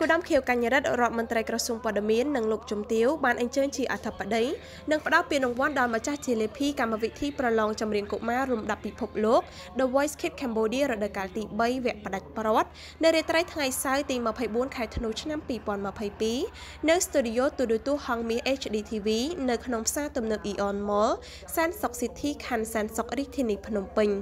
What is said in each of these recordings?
គឧត្តមខៀវកញ្ញរិទ្ធរដ្ឋមន្ត្រីក្រសួងព័ត៌មាននិងលោកជំទាវបានអញ្ជើញជាអធិបតីនិងផ្ដល់ពានរង្វាន់ដល់ម្ចាស់ជាលេភីកម្មវិធីប្រឡងចម្រៀងកុមាររំដាប់ពិភពលោក The Voice Kids Cambodia រដូវកាលទី3វគ្គផ្ដាច់ប្រវត្តិនៅរាត្រីថ្ងៃសៅរ៍ទី24ខែធ្នូឆ្នាំ2022នៅ Studio ទូរទស្សន៍ហងមាស HDTV នៅក្នុងផ្សារទំនើប Aeon Mall សានសុក City ខណ្ឌសានសុករាជធានីភ្នំពេញ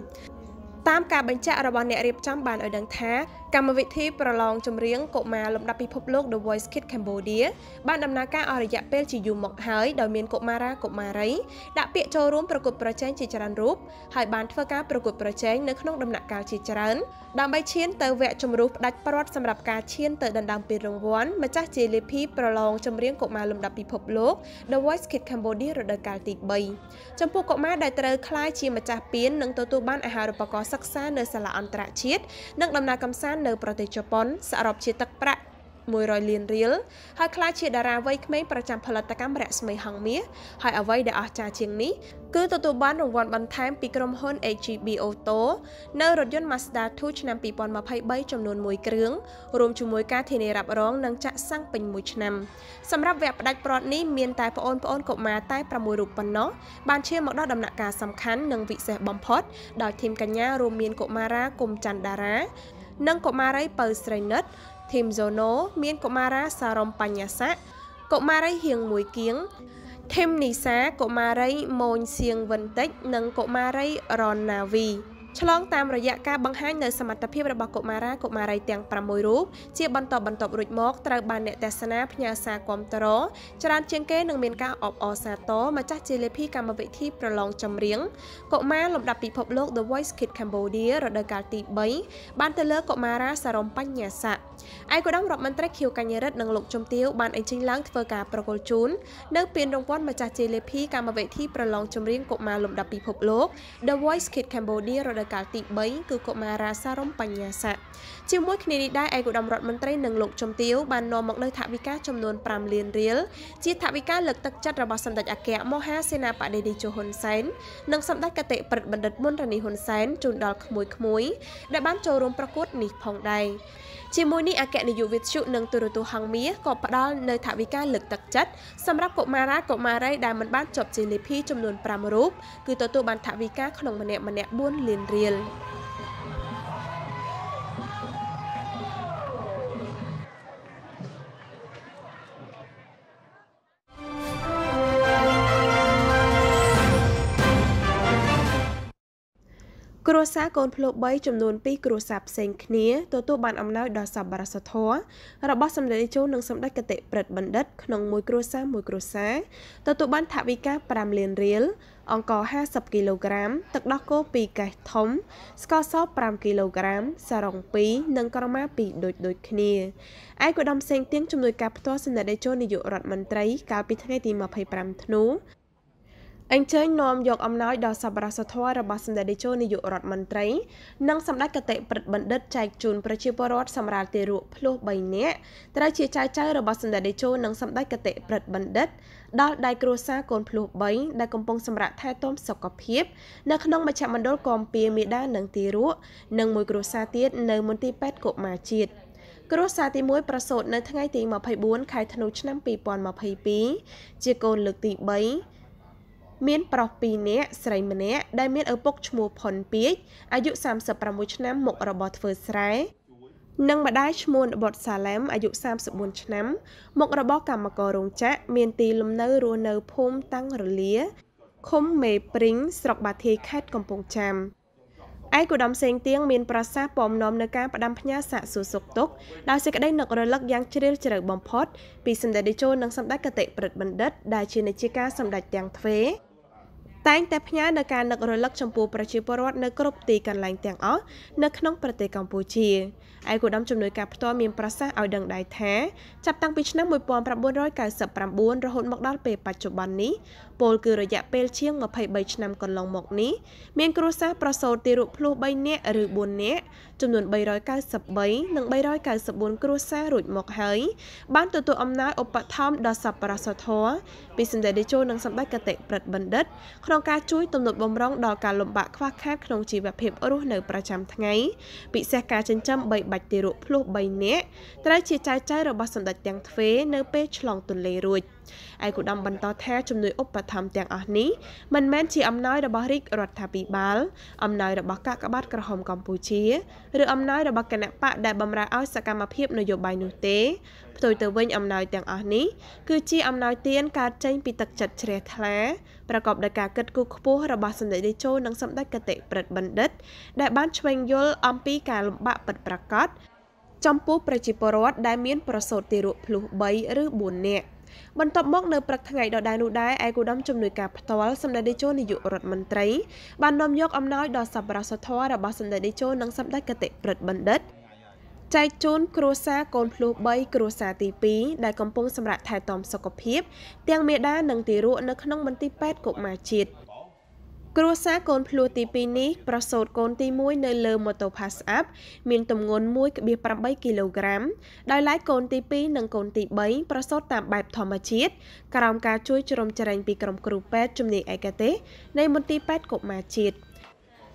តាមការបញ្ជាក់របស់អ្នករៀបចំបានឲ្យដឹងថាកម្មវិធីប្រឡងចម្រៀងកុមារលំដាប់ពិភពលោក The Voice Kids Cambodia បានដំណើរការអស់រយៈពេលជាយូរមកហើយដោយមានកុមារាកុមារីដាក់ពាក្យចូលរួមប្រកួតប្រជែងជាច្រើនរូបហើយបានធ្វើការប្រកួតប្រជែងនៅក្នុងដំណាក់កាលជាច្រើនដើម្បីឈានទៅវគ្គជម្រុះផ្ដាច់ព្រាត់សម្រាប់ការឈានទៅដណ្ដើមពានរង្វាន់ម្ចាស់ជាលេភីប្រឡងចម្រៀងកុមារលំដាប់ពិភពលោក The Voice Kids Cambodia រដូវកាលទី3ចំពោះកុមារដែលត្រូវក្លាយជាម្ចាស់ពាននិងទទួលបានអាហារូបករណ៍សិក្សានៅសាលាអន្តរជាតិនិងដំណើរកំសាន្តនៅប្រទេសជប៉ុនសរុបជាទឹកប្រាក់100លានរៀលហើយក្លាយជាតារាវ័យក្មេងប្រចាំផលិតកម្មរស្មីហងមាសហើយអ្វីដែលអស្ចារ្យជាងនេះគឺទទួលបានរង្វាន់បន្ថែមពីក្រុមហ៊ុន AGB Auto នៅរថយន្ត Mazda 2ឆ្នាំ2023ចំនួន1គ្រឿងរួមជាមួយការធានារ៉ាប់រងនិងចាក់សាំងពេញ1ឆ្នាំសម្រាប់វគ្គផ្ដាច់ប្រត់នេះមានតែប្អូនប្អូនកុមារតែ6រូបប៉ុណ្ណោះបានឈានមកដល់ដំណាក់កាលសំខាន់និងវិសេសបំផុតដោយធីមកញ្ញារួមមានកុមារាគុំច័ន្ទដារានិងកុមារីពៅស្រីនិតធីមហ្សូណូមានកុមារាសារំបញ្ញស័កកុមារីហៀងមួយគៀងធីមនីសាកុមារីម៉ូនសៀងវិនតិចនិងកុមារីរ៉នណាវីឆ្លងតាមរយៈការបង្ហាញនៅសមត្ថភាពរបស់កុមារាកុមារីទាំង6រូបជា បន្តបន្ទាប់រួចមកត្រូវបានអ្នកទេសនាផ្ញើសារគាំទ្រ ច្រើនជាងគេនឹងមានការអបអរសាទរម្ចាស់ជាលេភីកម្មវិធីប្រឡងចម្រៀងកុមារលំដាប់ពិភពលោក The Voice Kids Cambodia រដូវកាលទី3បានទៅលើកុមារាសារមបញ្ញាស័កឯកឧត្តមរដ្ឋមន្ត្រីខៀវកញ្ញរិទ្ធនិងលោកជំទាវបានអញ្ជើញឡើងធ្វើការប្រគល់ជូននៅពានរង្វាន់ម្ចាស់ជាលេភីកម្មវិធីប្រឡងចម្រៀងកុមារលំដាប់ពិភពលោក The Voice Kids Cambodia រដូវរកាលទី3គឺកុមារាសារំបញ្ញាស័កជាមួយគ្នានេះដែរឯកឧត្តមរដ្ឋមន្ត្រីនិងលោកជំទាវបាននាំមកនូវថវិកាចំនួន5លានរៀលជាថវិកាលើកទឹកចិត្តរបស់សម្ដេចអគ្គមហាសេនាបតីតេជោហ៊ុនសែននិងសម្ដេចកតេប្រិទ្ធបណ្ឌិតមុនរនីហ៊ុនសែនជូនដល់ក្មួយៗដែលបានចូលរួមប្រកួត នេះផងដែរជាមួយនេះអគ្គនាយកវិទ្យុនិងទូរទស្សន៍ហងមាសក៏ផ្ដល់នៅថវិកាលើកទឹកចិត្តសម្រាប់កុមារាកុមារីដែលមិនបានជាប់ជាលេភីចំនួន5រូបគឺទទួលបានថវិកាក្នុងម្នាក់ម្នាក់4លានរៀល។សារកូនភ្លោះ3ចំនួន2គ្រួសារផ្សេងគ្នាទទួលបានអំណោយដ៏សប្បុរសធម៌របស់សម្ដេចតេជោនិងសម្ដេចកតិប្រិទ្ធបណ្ឌិតក្នុងមួយគ្រួសារមួយគ្រួសារទទួលបានថវិកា5លានរៀលអង្ករ50គីឡូក្រាមទឹកដោះគោ2កេសធំ ស្ករស5គីឡូក្រាមសារ៉ុង2និងក្រមា2ដូចដូចគ្នាឯកឧត្តមសេងទៀងជំនួយការផ្ទាល់សម្ដេចតេជោនាយករដ្ឋមន្ត្រី កាលពីថ្ងៃទី25ធ្នូអញ្ជើញនាំយកអំណោយដល់សប្បុរសធម៌របស់សម្ដេចតេជោនាយករដ្ឋមន្ត្រីនិងសម្ដេចកតេប្រិទ្ធបណ្ឌិតចែកជូនប្រជាពលរដ្ឋសម្រាប់ទារកភ្លោះ3នាក់ត្រូវជាចៅចៅរបស់សម្ដេចតេជោនិងសម្ដេចកតេប្រិទ្ធបណ្ឌិតដល់ដៃគ្រួសារកូនភ្លោះ3ដែលកំពុងសម្រាកថែទាំសុខភាពនៅក្នុងមជ្ឈមណ្ឌលគាំពៀមេដានិងទារកនិងមួយគ្រួសារទៀតនៅមន្ទីរពេទ្យកុមារជាតិគ្រួសារទី1ប្រសូតនៅថ្ងៃទី24ខែធ្នូឆ្នាំ2022ជាកូនលើកទី3មានប្រុស2នាក់ស្រីម្នាក់ដែលមានឪពុកឈ្មោះផុនពាជអាយុ36ឆ្នាំមុខរបរធ្វើស្រែនិងម្ដាយឈ្មោះបុតសាឡែមអាយុ34ឆ្នាំមុខរបរកម្មកររោងចក្រមានទី លំនៅរស់នៅភូមិតាំងរលាឃុំមេព្រីងស្រុកបាធាយខេត្តកំពង់ចាម។ឯកឧត្តមសេងទៀងមានប្រសាសន៍ពំនាំនៅការផ្ដាំផ្ញើសាកសួរសុខទុក្ខដោយសេចក្តីនឹករលឹកយ៉ាងជ្រាលជ្រៅបំផុតពីសម្ដេចតេជោនិងសម្ដេចកតិព្រឹទ្ធបណ្ឌិតដែលជានាយិកាសម្ដេចទាំងទ្វេតែងតែផ្ញើនៅការនឹករលឹកចំពោះប្រជាពលរដ្ឋនៅគ្រប់ទីកន្លែងទាំងអស់នៅក្នុងប្រទេសកម្ពុជាឯកឧត្តមជំនួយការផ្ទាល់មានប្រសាសន៍ឲ្យដឹងដែរថាចាប់តាំងពីឆ្នាំ1999រហូតមកដល់ពេលបច្ចុប្បន្ននេះពលគឺរយៈពេលជាង23ឆ្នាំកន្លងមកនេះមានគ្រួសារប្រសូតទារកភ្លោះ3នាក់ឬ4នាក់ចំនួន393និង394គ្រួសាររួចមកហើយបានទទួលអំណាចឧបត្ថម្ភដល់សប្បុរសធម៌ពីសម្ដេចតេជោនិងសម្ដេចកតិប្រិទ្ធបណ្ឌិតក្នុងការជួយទំនុកបំរុងដល់ការលំបាកខ្វះខាតក្នុងជីវភាពរស់នៅប្រចាំថ្ងៃពិសេសការចិញ្ចឹមបីបាច់ទារកភ្លោះ3នាក់ត្រូវជាចៅចៅរបស់សម្ដេចទាំងទ្វេនៅ ពេលឆ្លងទន្លេរួច។ឯកឧត្តមបន្តថាជំនួយឧបត្ថម្ភទាំងអស់នេះមិនមែនជាអំណោយរបស់រាជរដ្ឋាភិបាលអំណោយរបស់កាកបាទក្រហមកម្ពុជា ឬ អំណោយរបស់គណៈបកដែលបម្រើឲ្យសកម្មភាពនយោបាយនោះទេផ្ទុយទៅវិញអំណោយទាំងអស់នេះគឺជាអំណោយទានកើតចេញពីទឹកចិត្តជ្រះថ្លាប្រកបដោយការគិតគូរខ្ពស់របស់សម្ដេចតេជោនិងសម្ដេចកតិប្រិទ្ធបណ្ឌិត ដែល បានឆ្វេងយល់អំពីការលំបាកពិតប្រាកដចំពោះប្រជាពលរដ្ឋដែលមាន ប្រសូតទារកភ្លុះ3ឬ4នាក់បន្ទាប់មក នៅព្រឹកថ្ងៃដដែលនោះដែរឯកឧត្តមជំនួយការផ្ទាល់សម្ដេចតេជោនាយករដ្ឋមន្ត្រី បាននាំយកអំណោយដល់សប្បុរសធម៌របស់សម្ដេចតេជោនិងសម្ដេចកតិប្រិទ្ធបណ្ឌិតចែកជូន គ្រួសារកូនភ្លោះ3គ្រួសារទី2ដែលកំពុងសម្រាប់ថែទាំសុខភាពទាំងមេដានិងទារកនៅក្នុងមន្ទីរពេទ្យកុមារជាតិ។គ្រួសារកូនភ្លោះទី2នេះប្រសូតកូនទី1នៅលើម៉ូតូផាសអាប់មានទម្ងន់1.8គីឡូក្រាមដោយឡែកកូនទី2និងកូនទី3ប្រសូតតាមបែបធម្មជាតិក្រោមការជួយជ្រោមជ្រែងពីក្រុមគ្រូពេទ្យជំនាញឯកទេសនៃមន្ទីរពេទ្យកុមារជាតិ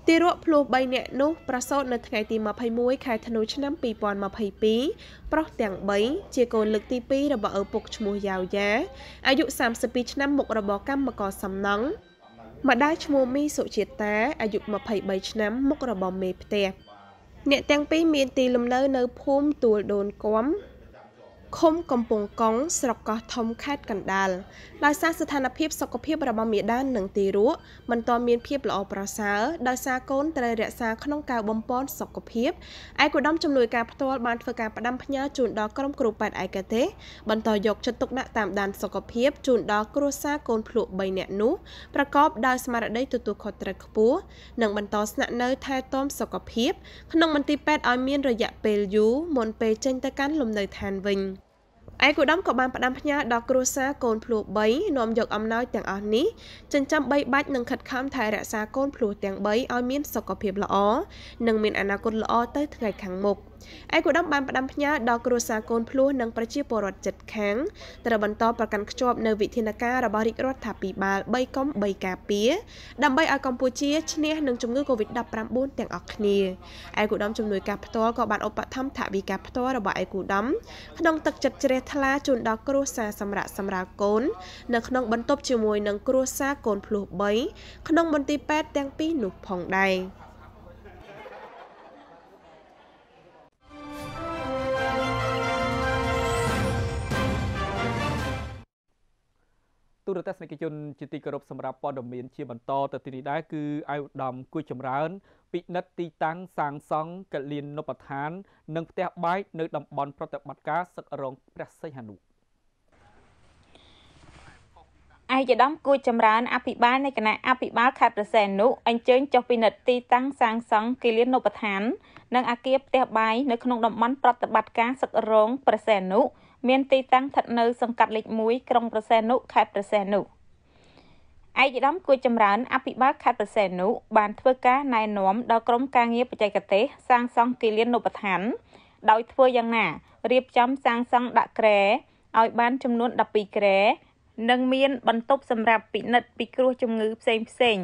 ទារកភ្លោះ3នាក់នោះប្រសូតនៅថ្ងៃទី21ខែធ្នូឆ្នាំ2022ប្រុសទាំង3ជាកូនលើកទី2របស់ឪពុកឈ្មោះយ៉ាវយ៉ាអាយុ32ឆ្នាំមុខរបរកម្មករសំណង់ម្ដាយឈ្មោះមីសុជាតាអាយុ23ឆ្នាំមុខរបរមេផ្ទះអ្នកទាំងពីរមានទីលំនៅនៅភូមិទួលដូនគំឃុំកំពង់កុងស្រុកកោះធំខេត្តកណ្ដាលដោយសារស្ថានភាពសុខភាព របស់មាតានិងទារកមិនទាន់មានភាពល្អប្រសើរដោយសារកូនត្រូវរក្សាក្នុងការបំពន់សុខភាពឯកឧត្តមជំនួយការផ្ទាល់បានធ្វើការផ្ដាំផ្ញើជូនដល់ក្រុមគ្រូពេទ្យឯកទេសបន្តយកចិត្តទុកដាក់តាមដានសុខភាពជូនដល់គ្រួសារកូនភ្លក់3នាក់នោះប្រកបដោយស្មារតីទទួលខុសត្រូវខ្ពស់និងបន្តស្នាក់នៅថែទាំសុខភាពក្នុងមន្ទីរពេទ្យឲ្យមានរយៈពេលយូរមុនពេលចេញទៅកាន់លំនៅឋានវិញ។ឯកឧត្តមក៏បានផ្ដាំផ្ញើដល់គ្រួសារកូនភ្លោះ3នាំយកអំណោយទាំងអស់នេះចិញ្ចឹមបីបាច់និងខិតខំថែរក្សាកូនភ្លោះទាំង3ឲ្យមានសុខភាពល្អនិងមានអនាគតល្អទៅថ្ងៃខាងមុខ។ឯកឧត្តមបានផ្ដាំផ្ញើដល់គ្រួសារកូនភ្លោះនិងប្រជាពលរដ្ឋជិតខាងត្រូវបន្តប្រកាន់ខ្ជាប់នៅវិធានការរបស់រាជរដ្ឋាភិបាល3កុំ3ការពារដើម្បីឲ្យកម្ពុជាឈ្នះនឹងជំងឺ Covid-19 ទាំងអស់គ្នាឯកឧត្តមជំនួយការផ្ទាល់ក៏បានឧបត្ថម្ភថវិកាផ្ទាល់របស់ឯកឧត្តមក្នុងទឹកចិត្តជ្រះថ្លាជូនដល់គ្រួសារសម្រាប់សម្រាប់កូននៅក្នុងបន្ទប់ជាមួយនឹងគ្រួសារកូនភ្លោះ3ក្នុងមន្ទីរពេទ្យទាំងពីរនោះផងដែរទូរទស្សនិកជនជាទីគោរពសម្រាប់ព័ត៌មានជាបន្តទៅទីនេះដែរគឺអាយឧត្តមគួយចម្រើនពិនិត្យទីតាំងសាងសង់កលៀននុបដ្ឋាននិងផ្ទះបាយនៅតំបន់ប្រតិបត្តិការសឹករងព្រះសីហនុឯកឧត្តមគួយចម្រើនអភិបាលនៃគណៈអភិបាលខេត្តប្រសេនុអញ្ជើញចុះពិនិត្យទីតាំងសាងសង់គិលានុបដ្ឋាននិងអគារផ្ទះបាយនៅក្នុងតំបន់ប្រតិបត្តិការសឹករងប្រសេនុមានទីតាំងស្ថិតនៅ សង្កាត់លេខ1ក្រុងប្រសេនុខេត្តប្រសេនុឯកឧត្តមគួចចម្រើនអភិបាលខេត្តប្រសេនុបានធ្វើការណែនាំដល់ក្រុមការងារបច្ចេកទេសសាងសង់គិលាននុបដ្ឋាន ដោយធ្វើយ៉ាងណារៀបចំសាងសង់ដាក់ក្រែឲ្យបានចំនួន12ក្រែនិងមាន បន្ទប់សម្រាប់ពិនិត្យពីគ្រោះជំងឺផ្សេងផ្សេង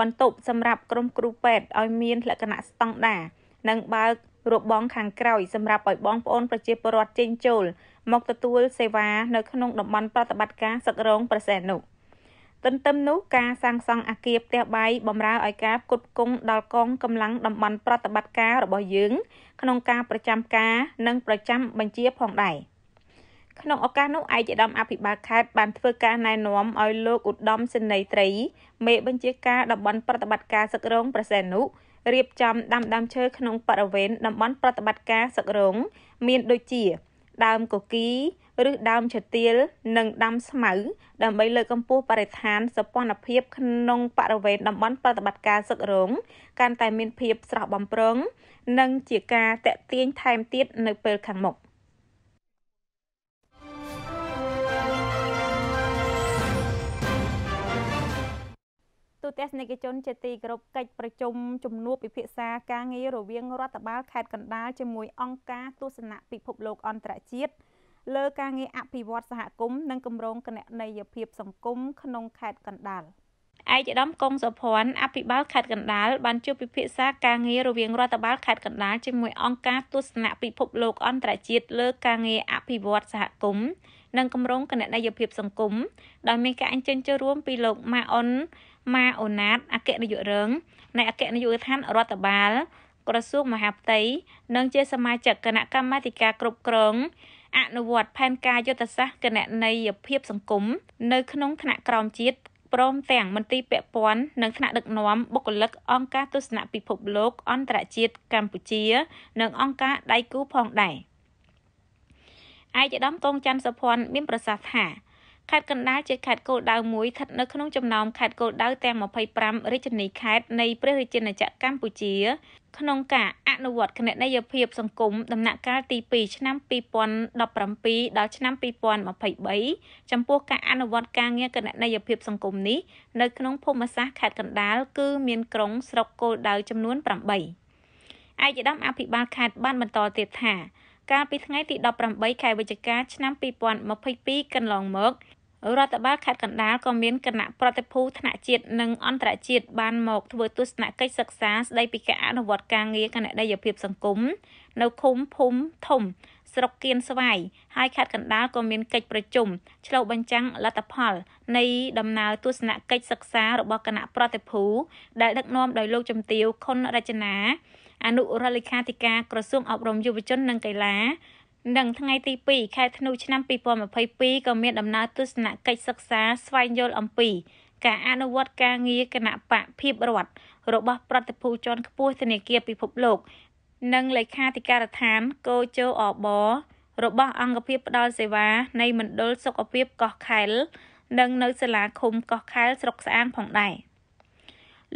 បន្ទប់សម្រាប់ក្រុមគ្រូពេទ្យឲ្យមាន លក្ខណៈស្តង់ដារនិងបើករបងខាងក្រោយសម្រាប់ឲ្យបងប្អូនប្រជាពលរដ្ឋចេញចូលមកទទួលសេវានៅក្នុងតំបន់ប្រតិបត្តិការសឹករង ប្រសិទ្ធនោះទន្ទឹមនោះការសាងសង់អគារផ្ទះបាយបំរើឲ្យការផ្គត់ផ្គង់ដល់កងកម្លាំងតំបន់ប្រតិបត្តិការរបស់យើងក្នុងការប្រចាំការ និងប្រចាំបញ្ជាផងដែរក្នុងឱកាសនោះឯកឧត្តមអភិបាលខេត្តបានធ្វើការណែនាំឲ្យលោកឧត្តមសេនីយ៍ត្រី មេបញ្ជាការតំបន់ប្រតិបត្តិការសឹករង ប្រសិទ្ធនុរៀបចំដាំដើមឈើក្នុងបរិវេណតំបន់ប្រតិបត្តិការសឹករងមានដូចជាដើមកុកីឬដើមឈើទាលនិងដាំស្មៅដើម្បីលើកកម្ពស់បរិស្ថានសពនភាពក្នុងបរិវេណតំបន់ប្រតិបត្តិការសឹករងកាន់តែមានភាពស្រស់បំព្រង និងជាការតេទៀងថែមទៀតនៅពេលខាងមុខ។ទូទស្សនិកជនជាទីគោរពកិច្ចប្រជុំជំនួបពិភាក្សាការងាររវាងរដ្ឋបាលខេត្តកណ្ដាលជាមួយអង្គការទស្សនៈពិភពលោកអន្តរជាតិលើការងារអភិវឌ្ឍសហគមន៍និងគម្រោងគណនេយ្យភាពសង្គមក្នុងខេត្តកណ្ដាលឯកឧត្តមកុងសុភ័ណ្ឌអភិបាលខេត្តកណ្ដាលបានជួបពិភាក្សាការងាររវាងរដ្ឋបាលខេត្តកណ្ដាលជាមួយអង្គការទស្សនៈពិភពលោកអន្តរជាតិលើការងារអភិវឌ្ឍសហគមន៍និងគម្រោងគណនេយ្យភាពសង្គមដោយមានការអញ្ជើញចូលរួមពីលោកម៉ាអ៊ុនម៉ាអូណាតអគ្គនាយករងនៃអគ្គនាយកដ្ឋានរដ្ឋបាល ក្រសួងមហាផ្ទៃនិងជា សមាជិកគណៈកម្មាធិការគ្រប់គ្រងអនុវត្តផែនការយុទ្ធសាស្ត្រគណនេយ្យភាពសង្គមនៅក្នុងថ្នាក់ក្រោមជាតិព្រមទាំងមន្ទីរពាក់ព័ន្ធនិងថ្នាក់ដឹកនាំបុគ្គលិកអង្គការទស្សនពិភពលោក អន្តរជាតិកម្ពុជានិងអង្គការដៃគូផងដែរឯកឧត្តមកងច័ន្ទសុភ័ណ្ឌមាន ប្រសាសន៍ថាខេត្តកណ្ដាលជាខេត្តគោលដៅមួយស្ថិតនៅក្នុងចំណោមខេត្តគោលដៅទាំង25រាជធានីខេត្តនៃព្រះរាជាណាចក្រកម្ពុជា ក្នុងការអនុវត្តគណនេយ្យភាពសង្គមដំណាក់កាលទី2ឆ្នាំ2017ដល់ឆ្នាំ2023ចំពោះការអនុវត្តការងារគណនេយ្យភាពសង្គមនេះនៅក្នុងភូមិសាស្ត្រខេត្តកណ្ដាលគឺមានក្រុងស្រុកគោលដៅចំនួន8ឯកឧត្តមអភិបាលខេត្តបានបន្តទៀតថាកាលពីថ្ងៃទី18ខែវិច្ឆិកាឆ្នាំ2022កន្លងមករដ្ឋបាលខេត្តកណ្ដាលក៏មានគណៈប្រតិភូថ្នាក់ជាតិនិងអន្តរជាតិបានមកធ្វើទស្សនកិច្ចសិក្សាស្ដីពីការអនុវត្តការងារគណនេយ្យភាពសង្គមនៅឃុំភូមិធំ ស្រុកគៀនស្វាយហើយខេត្តកណ្ដាលក៏មានកិច្ចប្រជុំឆ្លុះបញ្ចាំងលទ្ធផល នៃដំណើរទស្សនកិច្ចសិក្សារបស់គណៈប្រតិភូដែលដឹកនាំដោយលោកជំទាវខុនរចនាអនុរដ្ឋលេខាធិការក្រសួងអប់រំយុវជននិងកីឡានិងថ្ងៃទី2ខែធ្នូឆ្នាំ2022ក៏មានដំណើរទស្សនកិច្ចសិក្សាស្វែងយល់អំពី ការអនុវត្តការងារគណៈបកភិបរដ្ឋរបស់ប្រតិភូជាន់ខ្ពស់ធនាគារពិភពលោកនិងលេខាធិការដ្ឋានកោជោអបរបស់អង្គភាពផ្ដល់សេវា នៃមណ្ឌលសុខភាពកោះខែលនិងនៅសាលាឃុំកោះខែលស្រុកស្អាងផងដែរ។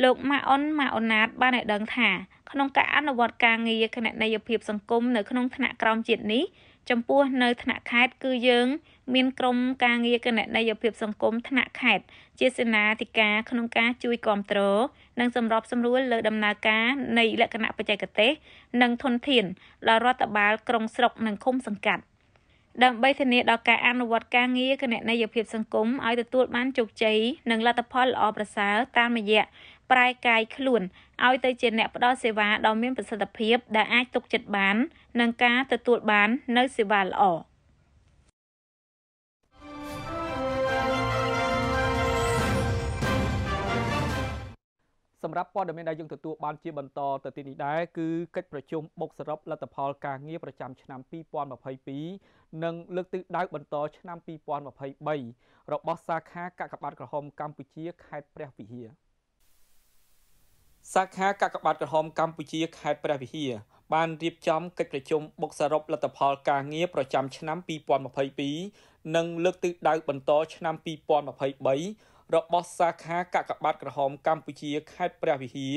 លោកម៉ាអ៊ុនម៉ាអូណាតបានឲ្យដឹងថាក្នុងការអនុវត្ត ការងារគណនេយ្យភាពសង្គមនៅក្នុងថ្នាក់ក្រោមជាតិនេះចំពោះនៅថ្នាក់ខេត្តគឺយើង មានក្រុមការងារគណនេយ្យភាពសង្គមថ្នាក់ខេត្តជាសេនាធិការក្នុងការជួយគ្រប់គ្រងនិងសម្របសម្រួល លើ ដំណើរការនៃ លក្ខណៈបច្ចេកទេសនិងធនធានដល់រដ្ឋបាលក្រុងស្រុកនិងឃុំសង្កាត់ ដើម្បីធានាដល់ការអនុវត្តការងារគណនេយ្យភាពសង្គមឲ្យទទួលបានជោគជ័យនិងលទ្ធផលល្អប្រសើរតាមរយៈប្រែកាយខ្លួនឲ្យទៅជាអ្នកផ្ដល់សេវាដ៏មានប្រសិទ្ធភាពដែលអាចទុកចិត្តបាននិងការទទួលបាន នៅសេវាល្អសម្រាប់ព័ត៌មានដែលយើងទទួលបានជាបន្តទៅទីនេះដែរគឺកិច្ចប្រជុំបុកសរុបលទ្ធផលការងារប្រចាំឆ្នាំ2022និង លើកទិសដៅបន្តឆ្នាំ2023របស់សាខាកាកបាទក្រហមកម្ពុជាខេត្តព្រះវិហារ។សាខាកាកបាទក្រហមកម្ពុជាខេត្តព្រះវិហារបានរៀបចំកិច្ចប្រជុំបុកសរុបលទ្ធផលការងារប្រចាំឆ្នាំ2022និងលើកទិដៅបន្តឆ្នាំ2023របស់សាខាកាកបាទក្រហមកម្ពុជាខេត្តព្រះវិហារ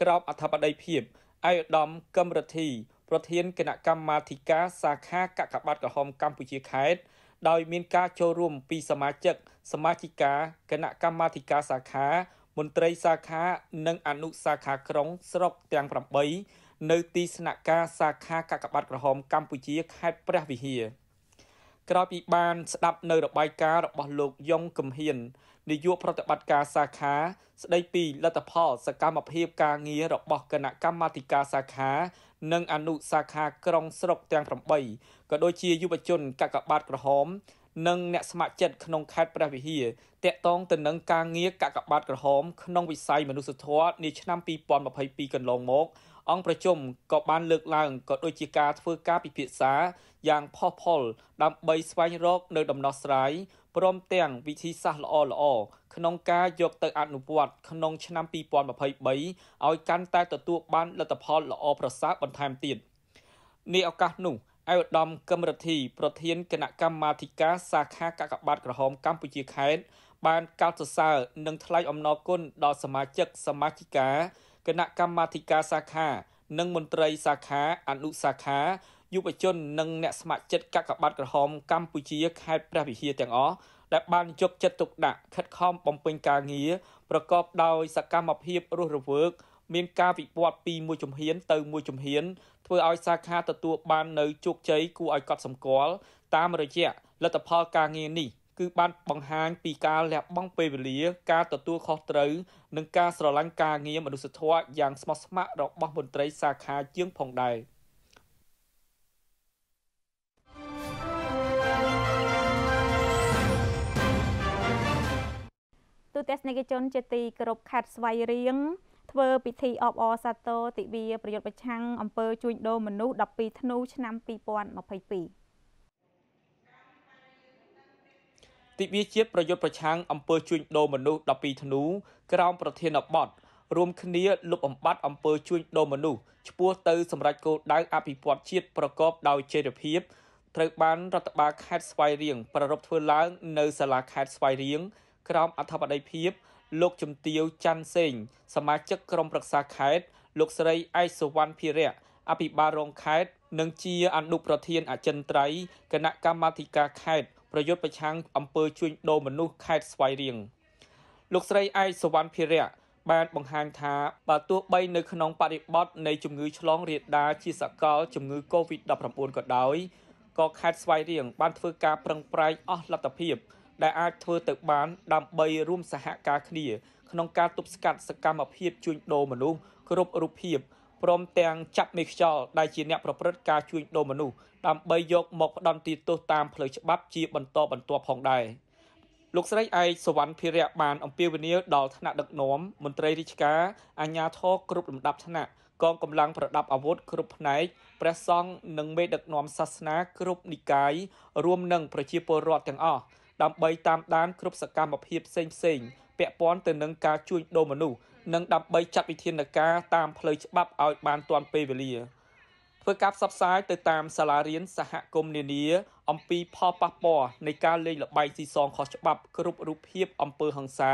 ក្រោមអធិបតីភាពឯកឧត្តមកឹមរិទ្ធីប្រធានគណៈកម្មាធិការសាខាកាកបាទក្រហមកម្ពុជាខេត្តដោយមានការចូលរួមពីសមាជិក សមាជិកាគណៈកម្មាធិការសាខាមន្ត្រីសាខា និងអនុសាខាក្រុងស្រុកទាំង8នៅទីស្នាក់ការសាខាកាកបាតក្រហមកម្ពុជាខេត្តព្រះវិហារក្រោយពីបានស្ដាប់នៅរបាយការណ៍របស់លោកយ៉ងកំហ៊ាននាយកប្រតិបត្តិការសាខា ស្ដីពីលទ្ធផលសកម្មភាពការងាររបស់គណៈកម្មាធិការសាខា និងអនុសាខាក្រុងស្រុកទាំង8ក៏ដូចជាយុវជនកកបាតក្រហមនិងអ្នកស្ម័គ្រចិត្តក្នុងខេត្តព្រះវិហារតាក់ទងទៅនឹងការងារកកបាតក្រហម ក្នុងវិស័យមនុស្សធម៌នាឆ្នាំ2022កន្លងមកអង្គប្រជុំក៏បានលើកឡើងក៏ដូចជាការធ្វើការពិភាក្សាយ៉ាងផុសផុលដើម្បីស្វែងរក នៅដំណោះស្រាយព្រមទាំង វិធីសាស្ត្រល្អល្អក្នុងការយកទៅ អនុវត្តក្នុងឆ្នាំ2023ឲ្យកាន់តែទទួលបានលទ្ធផលល្អប្រសើរបន្ថែមទៀតនេះឱកាសនោះឯឧត្តមកឹមរិទ្ធី ប្រធានគណៈកម្មាធិការសាខាកកបាទក្រហមកម្ពុជាខេត្តបានកោតសរសើរនិងថ្លែងអំណរគុណដល់សមាជិកសមាជិកាគណៈកម្មាធិការសាខា និងមន្ត្រីសាខាអនុសាខាយុវជននិងអ្នកស្ម័គ្រចិត្តកកបាទក្រហមកម្ពុជាខេត្តព្រះវិហារទាំងអស់ដែលបានយកចិត្តទុកដាក់ខិតខំបំពេញការងារប្រកបដោយសកម្មភាពរស់រវើកមានការវិវត្តពីមួយជំហានទៅមួយជំហានធ្វើឲ្យសាខាទទួលបាននៅជោគជ័យគួរឲ្យកត់សម្គាល់តាមរយៈលទ្ធផលការងារនេះគឺបានបង្ហាញពីការលះបង់ពេលវេលាការទទួលខុសត្រូវនិងការស្រឡាញ់ការងារមនុស្សធម៌យ៉ាងស្មោះស្ម័គ្ររបស់មន្ត្រីសាខាជាងផងដែរ។ទូទស្សនិកជនជាទីគោរពខាត់ស្វ័យរៀងធ្វើពិធីអបអរសាទរទិវាប្រយុទ្ធប្រឆាំងអំពើជួញដូរមនុស្ស12ធ្នូឆ្នាំ2022ិវាជាតិប្រយុទ្ធប្រឆាំងអំពើជួញដូរមនុស្ស12ធ្នូក្រោមប្រធានបទរួមគ្នាលុបបំបាត់អំពើជួញដូរមនុស្សឈ្មោះទៅសម្រាប់គោលដៅអភិវឌ្ឍជាតិប្រកបដោយចីរភាពត្រូវបានរដ្ឋបាលខេត្តស្វាយរៀងប្រារព្ធធ្វើឡើងនៅសាលាខេត្តស្វាយរៀងក្រោមអធិបតីភាពលោកជំទាវច័ន្ទសេងសមាជិកក្រុមប្រឹក្សាខេត្តលោកស្រីឯកសវណ្ណភិរៈអភិបាលរងខេត្តនិងជាអនុប្រធានអចិន្ត្រៃយ៍គណៈកម្មាធិការខេត្តប្រយុទ្ធប្រឆាំងអំពើជួញដូរមនុស្សខេត្តស្វាយរៀងលោកស្រីឯកសវណ្ណភិរៈបានបង្ហាញថាបើទោះបីនៅក្នុងបរិបទនៃជំងឺឆ្លងរាលដាលជាសកលជំងឺ Covid-19 ក៏ដោយក៏ខេត្តស្វាយរៀងបានធ្វើការប្រឹងប្រែងអស់លទ្ធភាពដែលអាចធ្វើទៅបាន ដើម្បីរួមសហការគ្នា ក្នុងការទប់ស្កាត់សកម្មភាពជួញដូរមនុស្សគ្រប់រូបភាពព្រមទាំងចាប់មេខ្យល់ដែលជាអ្នកប្រព្រឹត្តការជួញដូរមនុស្សដើម្បីយកមកផ្ដន្ទាទោសតាមផ្លូវច្បាប់ ជាបន្តបន្ទាប់ផងដែរលោកស្រីឯកសវណ្ណភិរៈបានអំពាវនាវដល់ថ្នាក់ដឹកនាំមន្ត្រីរាជការអាជ្ញាធរគ្រប់លំដាប់ថ្នាក់កងកម្លាំងប្រដាប់អាវុធគ្រប់ផ្នែកព្រះសង្ឃនិងមេដឹកនាំសាសនា គ្រប់និកាយរួមនឹងប្រជាពលរដ្ឋទាំងអស់ដើម្បីតាមដានគ្រប់សកម្មភាពផ្សេងៗពាក់ព័ន្ធទៅនឹងការជួញដូរមនុស្សនិងដើម្បីចាត់វិធានការតាមផ្លូវច្បាប់ឲ្យបានទាន់ពេលវេលាធ្វើការផ្សព្វផ្សាយ ទៅតាមសាលារៀនសហគមន៍នានា អំពីផលប៉ះពាល់នៃការលេងល្បែងស៊ីសងខុសច្បាប់គ្រប់រូបភាព អំពើហិង្សា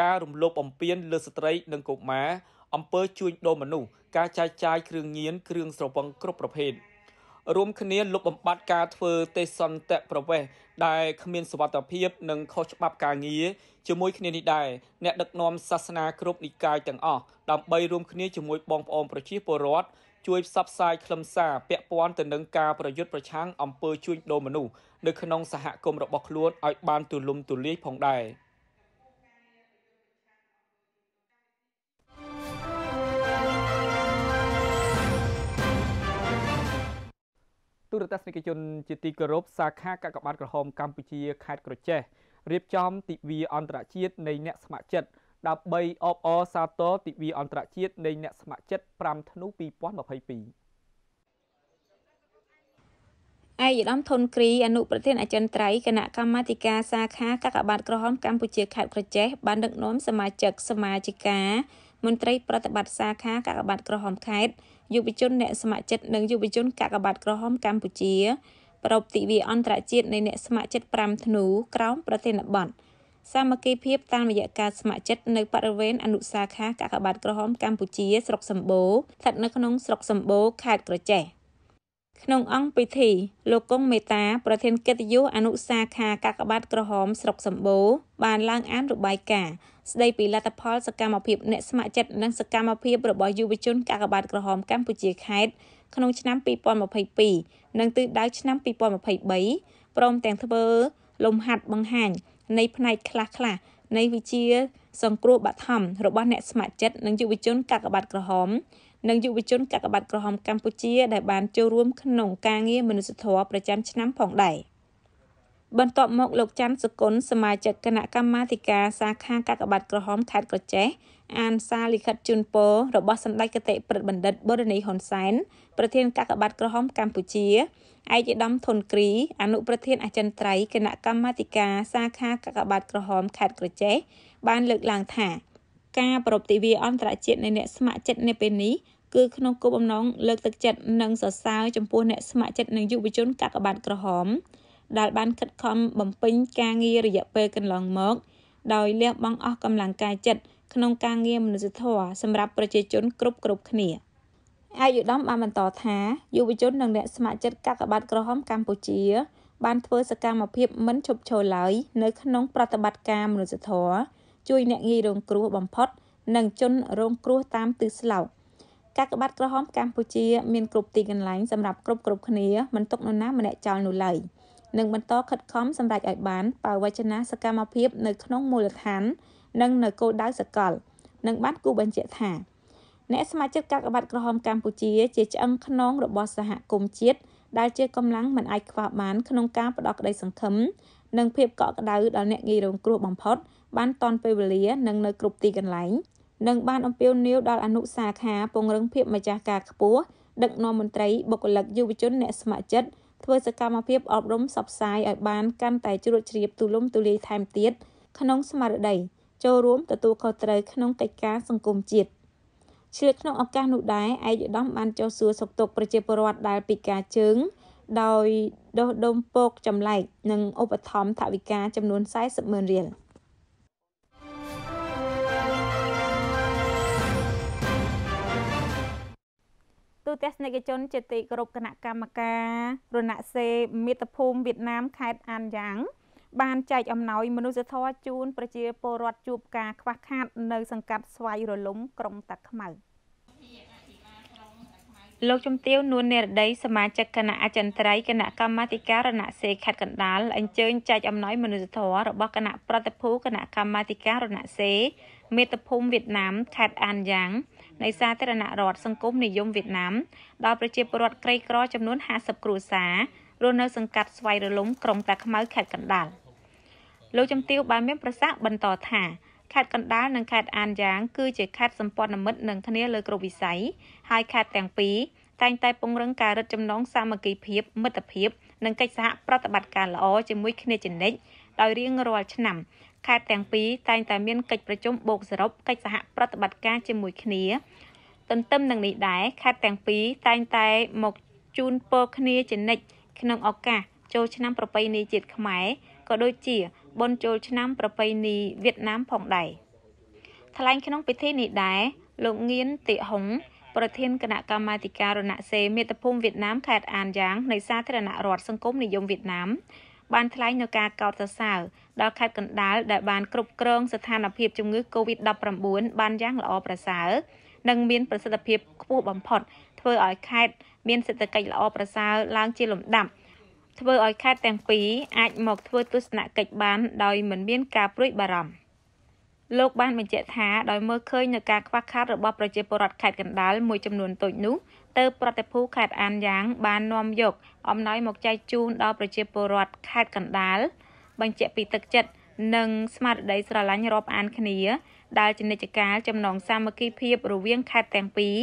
ការរំលោភបំពានលើស្ត្រីនិងកុមារអំពើជួញដូរមនុស្សការចាយចាយគ្រឿងញៀនគ្រឿងស្រវឹងគ្រប់ប្រភេទ។រួមគ្នាលុបបំបាត់ការធ្វើទេសន្តប្រវេសដែលគ្មានសវត្ថភាព និងខុសច្បាប់ការងារជាមួយ គ្នានេះដែរអ្នកដឹកនាំសាសនាគ្រប់និកាយទាំងអស់ដើម្បីរួមគ្នាជាមួយបងប្អូនប្រជាពលរដ្ឋជួយផ្សព្វផ្សាយខ្លឹមសារពាក់ព័ន្ធទៅនឹងការប្រយុទ្ធប្រឆាំងអំពើ ជួញដូរមនុស្សនៅក្នុងសហគមន៍របស់ខ្លួនឲ្យ បានទូលំទូលាយផងដែរ។រទស្សនិកជនជាទីគោរពសាខាកាកបាទក្រហមកម្ពុជាខេត្តក្រចេះរៀបចំទិវាអន្តរជាតិនៃអ្នកស្ម័គ្រចិត្តដើម្បីអបអរសាទរទិវាអន្តរជាតិនៃអ្នកស្ម័គ្រចិត្ត5ធ្នូ2022ឯកឧត្តមធនគ្រីអនុប្រធាន អចិន្ត្រៃយ៍គណៈកម្មាធិការសាខាកាកបាទក្រហមកម្ពុជាខេត្តក្រចេះបានដឹកនាំសមាជិកសមាជិកាមន្ត្រីប្រតិបត្តិសាខាកាកបាទក្រហមខេត្តយុវជនអ្នកស្ម័គ្រចិត្តនិងយុវជន កាកបាទក្រហមកម្ពុជាប្រពតិវិអន្តរជាតិនៃអ្នកស្ម័គ្រចិត្ត5ធ្នូក្រោមប្រធានបទសាមគ្គីភាព តាមរយៈការស្ម័គ្រចិត្តនៅបរិវេណអនុសាខាកាកបាទក្រហមកម្ពុជាស្រុកសម្បូរស្ថិតនៅក្នុងស្រុកសម្បូរខេត្តក្រចេះ។ក្នុងអង្គពិធីលោកកុង មេតាប្រធានកិត្តិយសអនុសាខាកាកបាទក្រហមស្រុកសម្បូរបានឡើងអាន របាយការណ៍ស្ដីពីលទ្ធផលសកម្មភាពអ្នកស្ម័គ្រចិត្តនិងសកម្មភាពរបស់យុវជនកាកបាទក្រហមកម្ពុជាខេត្តក្នុងឆ្នាំ2022និងទិសដៅឆ្នាំ2023ព្រមទាំងធ្វើលំហាត់បង្ហាញនៃ ផ្នែកខ្លះៗនៃវិជា សង្គ្រោះបឋមរបស់អ្នកស្ម័គ្រចិត្តនិងយុវជន កាកបាទក្រហមនិងយុវជនកាកបាទក្រហមកម្ពុជា ដែលបានចូលរួមក្នុង ការងារមនុស្សធម៌ប្រចាំឆ្នាំផងដែរបន្ទាប់មកលោកច័ន្ទសុគន្ធសមាជិកគណៈកម្មាធិការសាខាកាកបាទក្រហមខេត្តកោះចេះអានសារលិខិតជូនពររបស់សម្ដេចគតិប្រិទ្ធបណ្ឌិតបូរនីហ៊ុនសែនប្រធានកាកបាទក្រហមកម្ពុជាឯកឧត្តមធនគ្រី អនុប្រធានអចិន្ត្រៃយ៍គណៈកម្មាធិការសាខាកាកបាទក្រហមខេត្តក្រចេះបាន លើកឡើងថាការប្រពៃទិវាអន្តរជាតិនៃអ្នកស្ម័គ្រចិត្តនៅពេលនេះគឺក្នុងគោលបំណងលើកទឹកចិត្តនិងសរសើរចំពោះអ្នកស្ម័គ្រចិត្តនិងយុវជនកាកបាទក្រហមដែលបានខិតខំបំពេញការងាររយៈពេលកន្លងមកដោយលះបង់អស់កម្លាំងកាយចិត្តក្នុងការងារមនុស្សធម៌សម្រាប់ប្រជាជនគ្រប់គ្រប់គ្នាអាយឧត្តមបានបន្តថាយុវជននិងអ្នកស្ម័គ្រចិត្តកាកបាទក្រហមកម្ពុជា បានធ្វើសកម្មភាពមិនឈប់ឈរឡើយនៅក្នុងប្រតិបត្តិការមនុស្សធម៌ជួយអ្នកងាយរងគ្រោះបំផុតនិងជនរងគ្រោះតាមទិសស្លោកការក្បាត់ក្រហមកម្ពុជាមានគ្រប់ទីកន្លែងសម្រាប់គ្រប់គ្រប់គ្នាមិនទុកនរណា ម្នាក់ចោលនោះឡើយនឹងបន្តខិតខំសម្រេចឲ្យបានបើវចនា សកម្មភាពនៅក្នុងមូលដ្ឋាន និងនៅគោលដៅសកលនឹងបានគូបញ្ជាក់ថាអ្នកសមាជិកកាកបាទក្រហមកម្ពុជាជាឆ្អឹងខ្នងរបស់សហគមន៍ជាតិដែលជាកម្លាំងមិនអាចខ្វះបានក្នុងការផ្តល់ក្តីសង្ឃឹមនិងភាពកក់ក្តៅដល់អ្នកងាយរងគ្រោះបំផុតបានតន់ពេលវេលានិងនៅគ្រប់ទីកន្លែងនិងបានអំពាវនាវដល់អនុសាខាពង្រឹងភាពម្ចាស់ការខ្ពស់ដឹកនាំមន្ត្រីបុគ្គលិកយុវជន អ្នកស្ម័គ្រចិត្តធ្វើសកម្មភាពអប់រំសັບផ្សាយឲ្យបានកាន់តែជ្រួតជ្រាបទូលំ ទូលាយថែមទៀតក្នុងស្មារតីចូលរួមទទួលខុសត្រូវក្នុងកិច្ចការសង្គមជាតិឆ្លៀតក្នុងឱកាសនោះដែរឯកឧត្តមបានចុះសួរសុខទុក្ខប្រជាពលរដ្ឋដែលពិការជើងដោយដោះដុំពកចម្លែកនិងឧបត្ថម្ភថវិកាចំនួន40ម៉ឺនរៀល។ទូទស្សនិកជនជាទីគោរពគណៈកម្មការរណសេមិត្តភូមិវៀតណាមខេត្តអានយ៉ាង បានចែកអំណោយមនុស្សធម៌ជូនប្រជាពលរដ្ឋជួបការខ្វះខាតនៅសង្កាត់ស្វាយរលំក្រុងតាខ្មៅលោកជំទាវនួននិរដី សមាជិកគណៈអចិន្ត្រៃយ៍គណៈកម្មាធិការរណសេខេត្តកណ្ដាលអញ្ជើញចែកអំណោយមនុស្សធម៌របស់គណៈប្រតិភូគណៈកម្មាធិការរណសេមេត្តភូមិវៀតណាមខេត្តអានយ៉ាងនៃសាធារណរដ្ឋសង្គមនិយមវៀតណាមដល់ប្រជាពលរដ្ឋក្រីក្រចំនួន50គ្រួសាររស់នៅសង្កាត់ស្វាយរលំក្រុងតាខ្មៅខេត្តកណ្ដាលលោកជំទាវបានមានប្រសាសន៍បន្តថាខេត្តកណ្ដាលនិងខេត្តអានយ៉ាងគឺជាខេត្តសម្ព័ន្ធមិត្តនឹងគ្នាលើគ្រប់វិស័យហើយខេត្តទាំងពីរតែងតែពង្រឹងការរឹតចំណងសាមគ្គីភាព មិត្តភាពនិងកិច្ចសហប្រតិបត្តិការល្អជាមួយគ្នាជានិច្ចដោយរៀងរាល់ឆ្នាំខេត្តទាំងពីរតែងតែមានកិច្ចប្រជុំបូកសរុបកិច្ចសហប្រតិបត្តិការជាមួយគ្នាទន្ទឹមនឹងនេះដែរខេត្តទាំងពីរតែងតែមកជូនពរគ្នាជានិច្ចក្នុងឱកាសចូលឆ្នាំប្រពៃណីជាតិខ្មែរក៏ដូចជាបុណ្យចូលឆ្នាំប្រពៃណីវៀតណាមផងដែរថ្លែងក្នុងពិធីនេះដែរលោកងៀនតិហុងប្រធានគណៈកម្មាធិការរណសេមេតភូមិវៀតណាមខេត្តអានយ៉ាងនៃសាធារណរដ្ឋសង្គមនិយមវៀតណាមបានថ្លែងនៅការកោតសរសើរដល់ខេត្តកណ្ដាលដែលបានគ្រប់គ្រងស្ថានភាពជំងឺ Covid-19 បានយ៉ាង ល្អប្រសើរនិងមាន ប្រសិទ្ធភាពខ្ពស់បំផុត ធ្វើឲ្យខេត្តមានសេដ្ឋកិច្ចល្អប្រសើរឡើងជាលំដាប់ធ្វើឲ្យខេត្តទាំងពីរអាចមកធ្វើទស្សនកិច្ចបានដោយមិនមានការព្រួយបារម្ភ។លោកបានបញ្ជាក់ថាដោយមើលឃើញនៅការខ្វះខាតរបស់ប្រជាពលរដ្ឋខេត្តកណ្ដាលមួយចំនួនតូចនោះទៅប្រតិភូខេត្តអានយ៉ាងបាននាំយកអំណោយមកចែកជូនដល់ប្រជាពលរដ្ឋខេត្តកណ្ដាលបញ្ជាក់ពីទឹកចិត្តនិងស្មារតីស្រឡាញ់រាប់អានគ្នាដែលជានិច្ចកាលចំណងសាមគ្គីភាពរវាងខេត្តទាំងពីរ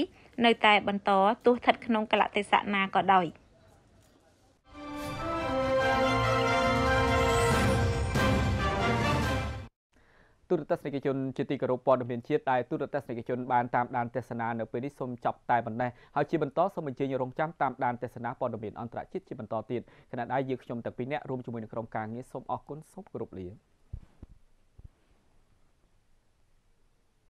នៅតែបន្តទោះស្ថិតក្នុងកលតិសៈណាក៏ដោយ។ទូរទស្សនិកជនជាទីគោរពព័ត៌មានជាតិដែលទូរទស្សនិកជនបានតាមដានទេសនានៅពេលនេះសូមចប់តែប៉ុណ្ណេះហើយជាបន្តសូមអញ្ជើញរងចាំតាមដានទេសនាព័ត៌មានអន្តរជាតិជាបន្តទៀតគណៈដែរយើងខ្ញុំទាំងពីរនាក់រួមជាមួយនឹងក្រុមការងារសូមអរគុណសូមគោរពលា